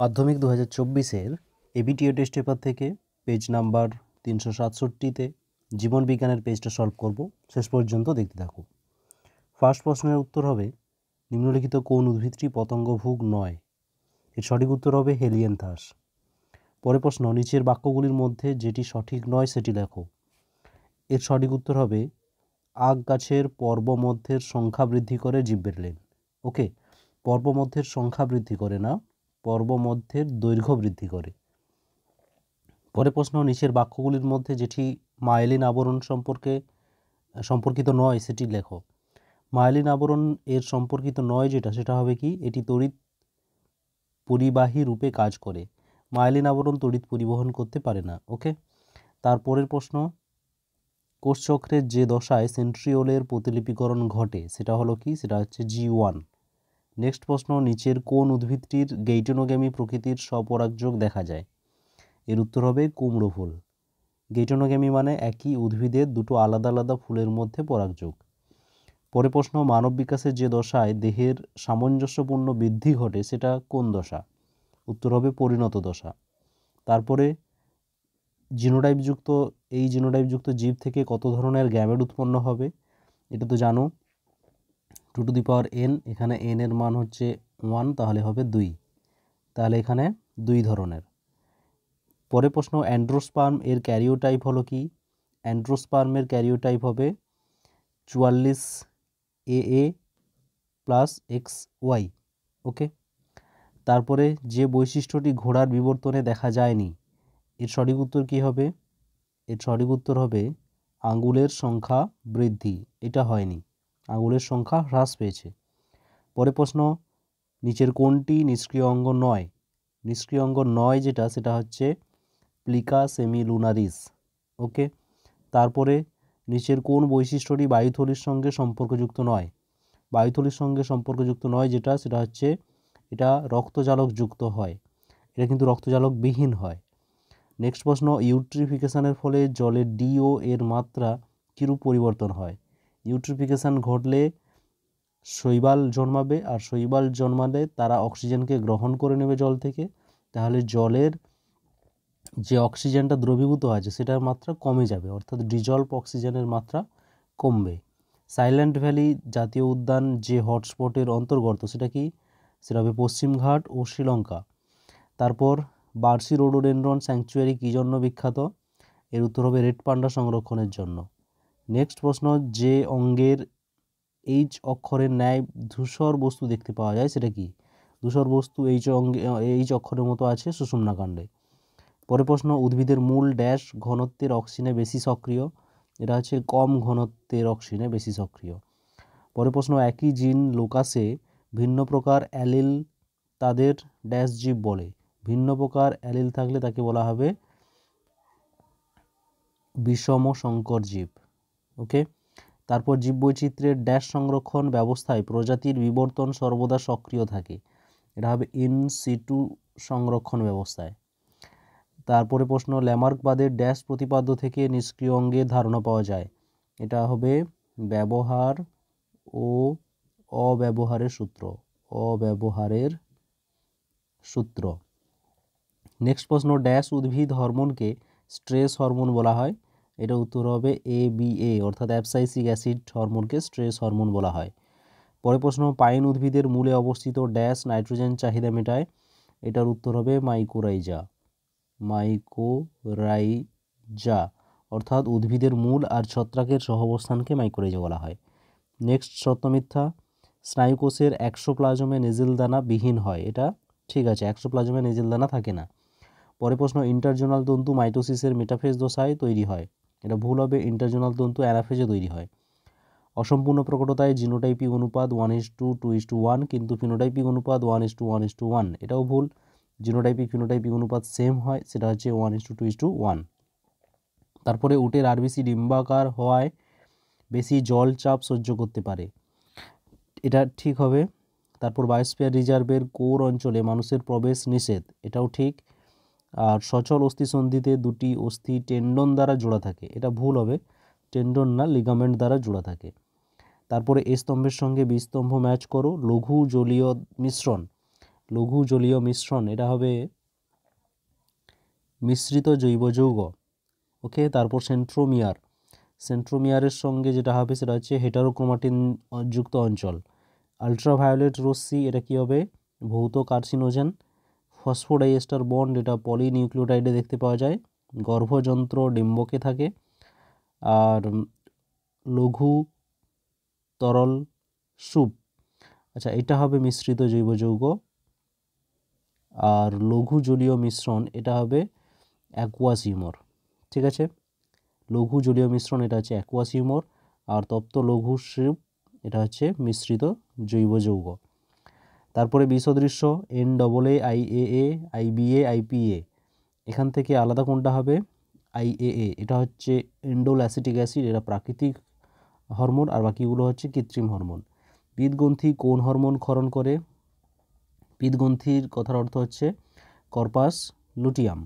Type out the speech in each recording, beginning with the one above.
মাধ্যমিক দু হাজার চব্বিশের এবিটিও টেস্ট পেপার থেকে পেজ নাম্বার তিনশো সাতষট্টিতে জীবনবিজ্ঞানের পেজটা সলভ করব শেষ পর্যন্ত দেখতে থাকো ফার্স্ট প্রশ্নের উত্তর হবে নিম্নলিখিত কোন উদ্ভিদটি পতঙ্গভোগ নয় এর সঠিক উত্তর হবে হেলিয়েনথাস পরে প্রশ্ন নিচের বাক্যগুলির মধ্যে যেটি সঠিক নয় সেটি লেখো এর সঠিক উত্তর হবে আগ গাছের পর্বমধ্যের সংখ্যা বৃদ্ধি করে জিব্বের লেন ওকে পর্বমধ্যের সংখ্যা বৃদ্ধি করে না পর্বমধ্যের দৈর্ঘ্য বৃদ্ধি করে পরে প্রশ্ন নিচের বাক্যগুলির মধ্যে যেটি মায়েলিন আবরণ সম্পর্কে সম্পর্কিত নয় সেটি লেখো মায়েলিন আবরণ এর সম্পর্কিত নয় যেটা সেটা হবে কি এটি তড়িৎ পরিবাহী রূপে কাজ করে মায়েলিন আবরণ তড়িৎ পরিবহন করতে পারে না ওকে তারপরের প্রশ্ন কোষচক্রের যে দশায় সেন্ট্রিওলের প্রতিলিপিকরণ ঘটে সেটা হলো কি সেটা হচ্ছে জি ওয়ান নেক্সট প্রশ্ন নিচের কোন উদ্ভিদটির গেইটেনোগ্যামি প্রকৃতির স্বপরাগযোগ দেখা যায় এর উত্তর হবে কুমড়ো ফুল গেইটোনোগ্যামি মানে একই উদ্ভিদের দুটো আলাদা আলাদা ফুলের মধ্যে পরাগযোগ পরে প্রশ্ন মানব বিকাশের যে দশায় দেহের সামঞ্জস্যপূর্ণ বৃদ্ধি ঘটে সেটা কোন দশা উত্তর হবে পরিণত দশা তারপরে জিনোডাইভযুক্ত এই জিনোটাইপযুক্ত জীব থেকে কত ধরনের গ্যামেড উৎপন্ন হবে এটা তো জানো two to the power N এখানে এন এর মান হচ্ছে ওয়ান তাহলে হবে দুই তাহলে এখানে দুই ধরনের পরে প্রশ্ন অ্যান্ড্রোস্পার্ম এর ক্যারিও টাইপ হলো কি অ্যান্ড্রোস্পার্মের ক্যারিও টাইপ হবে চুয়াল্লিশ A A plus X Y okay তারপরে যে বৈশিষ্ট্যটি ঘোড়ার বিবর্তনে দেখা যায়নি এর সঠিক উত্তর কী হবে এর সঠিক উত্তর হবে আঙ্গুলের সংখ্যা বৃদ্ধি এটা হয়নি আঙুলের সংখ্যা হ্রাস পেয়েছে পরে প্রশ্ন নিচের কোনটি নিষ্ক্রিয় অঙ্গ নয় নিষ্ক্রিয় অঙ্গ নয় যেটা সেটা হচ্ছে প্লিকা সেমি লুনারিস ওকে তারপরে নিচের কোন বৈশিষ্ট্যটি বায়ুথলির সঙ্গে সম্পর্কযুক্ত নয় বায়ুথলির সঙ্গে সম্পর্কযুক্ত নয় যেটা সেটা হচ্ছে এটা রক্তজালক যুক্ত হয় এটা কিন্তু রক্তজালক বিহীন হয় নেক্সট প্রশ্ন ইউট্রিফিকেশানের ফলে জলের ডিও এর মাত্রা কীরূপ পরিবর্তন হয় ইউট্রিফিকেশান ঘটলে শৈবাল জন্মাবে আর শৈবাল জন্মালে তারা অক্সিজেনকে গ্রহণ করে নেবে জল থেকে তাহলে জলের যে অক্সিজেনটা দ্রবীভূত আছে সেটার মাত্রা কমে যাবে অর্থাৎ ডিজলভ অক্সিজেনের মাত্রা কমবে সাইলেন্ট ভ্যালি জাতীয় উদ্যান যে হটস্পটের অন্তর্গত সেটা কি সেটা হবে পশ্চিমঘাট ও শ্রীলঙ্কা তারপর বার্সি রোডোডেন্ড্রন স্যাংচুয়ারি কী জন্য বিখ্যাত এর উত্তর হবে রেড পান্ডা সংরক্ষণের জন্য নেক্সট প্রশ্ন যে অঙ্গের এইচ অক্ষরের ন্যায় ধূসর বস্তু দেখতে পাওয়া যায় সেটা কি ধূসর বস্তু এইচ অঙ্গে এইচ অক্ষরের মতো আছে সুষুম্নাকাণ্ডে পরের প্রশ্ন উদ্ভিদের মূল ড্যাশ ঘনত্বের অক্সিনে বেশি সক্রিয় এটা হচ্ছে কম ঘনত্বের অক্সিনে বেশি সক্রিয় পরের প্রশ্ন একই জিন লোকাসে ভিন্ন প্রকার অ্যালিল তাদের ড্যাশ জীব বলে ভিন্ন প্রকার অ্যালিল থাকলে তাকে বলা হবে বিষম সংকর জীব ওকে তারপর জীববৈচিত্র্যের ড্যাশ সংরক্ষণ ব্যবস্থায় প্রজাতির বিবর্তন সর্বদা সক্রিয় থাকে এটা হবে ইন সিটু সংরক্ষণ ব্যবস্থায় তারপরে প্রশ্ন ল্যামার্কবাদের ড্যাশ প্রতিপাদ্য থেকে নিষ্ক্রিয় অঙ্গের ধারণা পাওয়া যায় এটা হবে ব্যবহার ও অব্যবহারের সূত্র অব্যবহারের সূত্র নেক্সট প্রশ্ন ড্যাশ উদ্ভিদ হরমোনকে স্ট্রেস হরমোন বলা হয় এটা উত্তর হবে এ বি এ অর্থাৎ অ্যাপসাইসিক অ্যাসিড হরমোনকে স্ট্রেস হরমোন বলা হয় পরে প্রশ্ন পাইন উদ্ভিদের মূলে অবস্থিত ড্যাশ নাইট্রোজেন চাহিদা মেটায় এটার উত্তর হবে মাইকোরাইজা মাইকোরাইজা অর্থাৎ উদ্ভিদের মূল আর ছত্রাকের সহবস্থানকে মাইকোরাইজা বলা হয় নেক্সট সত্যমিথ্যা স্নায়ুকোষের একশো প্লাজমে নেজেল দানা বিহীন হয় এটা ঠিক আছে একশো প্লাজমে নেজেল দানা থাকে না পরে প্রশ্ন ইন্টারজোনাল তন্তু মাইটোসিসের মেটাফেস দশায় তৈরি হয় এটা ভুল হবে ইন্টারজোনাল তন্তু অ্যানাফেজে তৈরি হয় অসম্পূর্ণ প্রকটতায় জিনোটাইপিক অনুপাত one is to two is to one কিন্তু ফিনোটাইপিক অনুপাত one is to one is to one এটাও ভুল জিনোটাইপিক ফিনোটাইপিক অনুপাত সেম হয় সেটা হচ্ছে one is to two is to one তারপরে উটের আরবিসি ডিম্বাকার হওয়ায় বেশি জল চাপ সহ্য করতে পারে এটা ঠিক হবে তারপর বায়োস্ফিয়ার রিজার্ভের কোর অঞ্চলে মানুষের প্রবেশ নিষেধ এটাও ঠিক আর সচল অস্থিসন্ধিতে দুটি অস্থি টেন্ডন দ্বারা জোড়া থাকে এটা ভুল হবে টেন্ডন না লিগামেন্ট দ্বারা জোড়া থাকে তারপরে এ স্তম্ভের সঙ্গে বিস্তম্ভ ম্যাচ করো লঘু জলীয় মিশ্রণ লঘু জলীয় মিশ্রণ এটা হবে মিশ্রিত জৈব যৌগ ওকে তারপর সেন্ট্রোমিয়ার সেন্ট্রোমিয়ারের সঙ্গে যেটা হবে সেটা হচ্ছে হেটারোক্রোমাটিন যুক্ত অঞ্চল আলট্রাভায়োলেট রশ্মি এটা কী হবে ভৌত কার্সিনোজেন ফসফোডাইস্টার বন্ড এটা পলিনিউক্লিওটাইডে দেখতে পাওয়া যায় গর্ভযন্ত্র ডিম্বকে থাকে আর লঘু তরল সুপ আচ্ছা এটা হবে মিশ্রিত জৈব যৌগ আর লঘু জলীয় মিশ্রণ এটা হবে অ্যাকুয়াস ঠিক আছে লঘু জলীয় মিশ্রণ এটা হচ্ছে অ্যাকুয়াস আর তপ্ত লঘু সুপ এটা হচ্ছে মিশ্রিত জৈব যৌগ তারপরে বিসদৃশ্য N double A I A A I B A I P A এখান থেকে আলাদা কোনটা হবে আই এ এ এটা হচ্ছে এন্ডোল অ্যাসিটিক অ্যাসিড এটা প্রাকৃতিক হরমোন আর বাকিগুলো হচ্ছে কৃত্রিম হরমোন পিতগ্রন্থি কোন হরমোন ক্ষরণ করে পিতগ্রন্থির কথার অর্থ হচ্ছে কর্পাস লুটিয়াম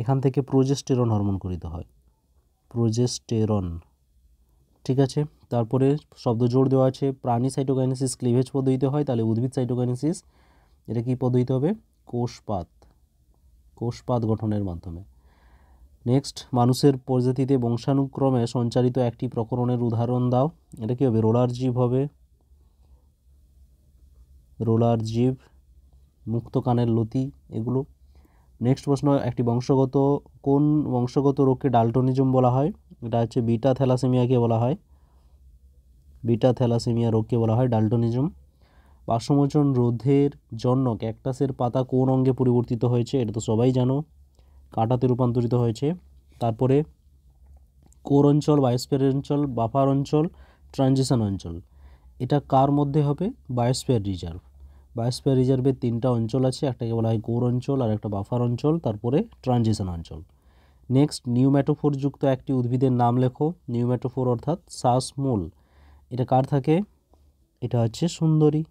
এখান থেকে প্রোজেস্টেরন হরমোন করিতে হয় প্রোজেস্টেরন ঠিক আছে তারপরে শব্দ জোর দেওয়া আছে প্রাণী সাইটোকাইনেসিস ক্লিভেজ পদ্ধতিতে হয় তাহলে উদ্ভিদ সাইটোকাইনেসিস এটা কী পদ্ধতিতে হবে কোষপাত কোষপাত গঠনের মাধ্যমে নেক্সট মানুষের প্রজাতিতে বংশানুক্রমে সঞ্চালিত একটি প্রকরণের উদাহরণ দাও এটা কী হবে রোলার জীব হবে রোলার জীব মুক্ত কানের লতি এগুলো নেক্সট প্রশ্ন একটি বংশগত কোন বংশগত রোগকে ডালটনিজম বলা হয় এটা হচ্ছে বিটা থ্যালাসেমিয়াকে বলা হয় বিটা থ্যালাসেমিয়া রোগকে বলা হয় ডালটনিজম পার্শ্বমোচন রোধের জন্য ক্যাকটাসের পাতা কোন অঙ্গে পরিবর্তিত হয়েছে এটা তো সবাই জানো কাটাতে রূপান্তরিত হয়েছে তারপরে কোর অঞ্চল বায়োস্ফিয়ার অঞ্চল বাফার অঞ্চল ট্রানজিশন অঞ্চল এটা কার মধ্যে হবে বায়োস্ফিয়ার রিজার্ভ বায়োস্ফিয়ার রিজার্ভের তিনটা অঞ্চল আছে একটাকে বলা হয় কোর অঞ্চল আর একটা বাফার অঞ্চল তারপরে ট্রানজিশন অঞ্চল নেক্সট যুক্ত একটি উদ্ভিদের নাম লেখো নিউম্যাটোফোর অর্থাৎ শ্বাসমূল এটা কার থাকে এটা হচ্ছে সুন্দরী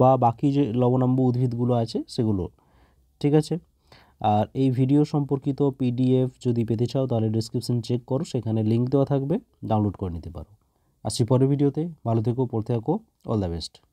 বা বাকি যে লবণাম্ব উদ্ভিদগুলো আছে সেগুলো ঠিক আছে আর এই ভিডিও সম্পর্কিত পিডিএফ যদি পেতে চাও তাহলে ডিসক্রিপশন চেক করো সেখানে লিঙ্ক দেওয়া থাকবে ডাউনলোড করে নিতে পারো আসছি পরের ভিডিওতে ভালো থেকো পড়তে থাকো অল দ্য বেস্ট